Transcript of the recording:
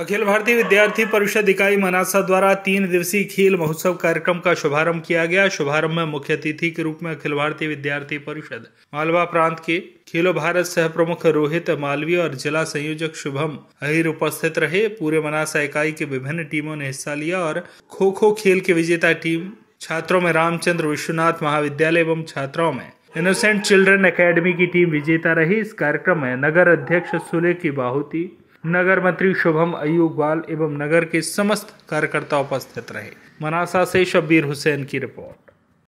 अखिल भारतीय विद्यार्थी परिषद इकाई मनासा द्वारा तीन दिवसीय खेल महोत्सव कार्यक्रम का शुभारंभ किया गया शुभारंभ में मुख्य अतिथि के रूप में अखिल भारतीय विद्यार्थी परिषद मालवा प्रांत के खेलो भारत सह प्रमुख रोहित मालवीय और जिला संयोजक शुभम अहिर उपस्थित रहे पूरे मनासा इकाई के विभिन्न टीमों ने हिस्सा लिया और खो खो खेल के विजेता टीम छात्रों में रामचंद्र विश्वनाथ महाविद्यालय एवं छात्राओं में इनोसेंट चिल्ड्रन एकेडमी की टीम विजेता रही इस कार्यक्रम में नगर अध्यक्ष सुले की बाहुती नगर मंत्री शुभम अयूबाल एवं नगर के समस्त कार्यकर्ता उपस्थित रहे मनासा से शब्बीर हुसैन की रिपोर्ट